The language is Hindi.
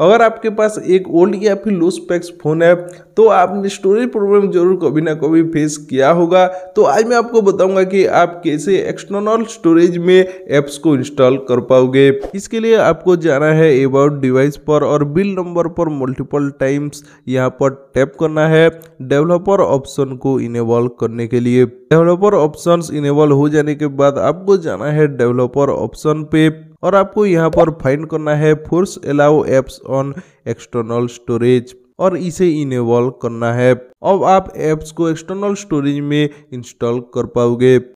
अगर आपके पास एक ओल्ड या फिर लूज पैक्स फ़ोन है तो आपने स्टोरेज प्रॉब्लम जरूर कभी ना कभी फेस किया होगा तो आज मैं आपको बताऊंगा कि आप कैसे एक्सटर्नल स्टोरेज में एप्स को इंस्टॉल कर पाओगे इसके लिए आपको जाना है अबाउट डिवाइस पर और बिल नंबर पर मल्टीपल टाइम्स यहाँ पर टैप करना है डेवलपर ऑप्शन को इनेबल करने के लिए डेवलपर ऑप्शन इनेबल हो जाने के बाद आपको जाना है डेवलपर ऑप्शन पे और आपको यहाँ पर फाइंड करना है force allow apps on external storage और इसे इनेबल करना है अब आप एप्स को एक्सटर्नल स्टोरेज में इंस्टॉल कर पाओगे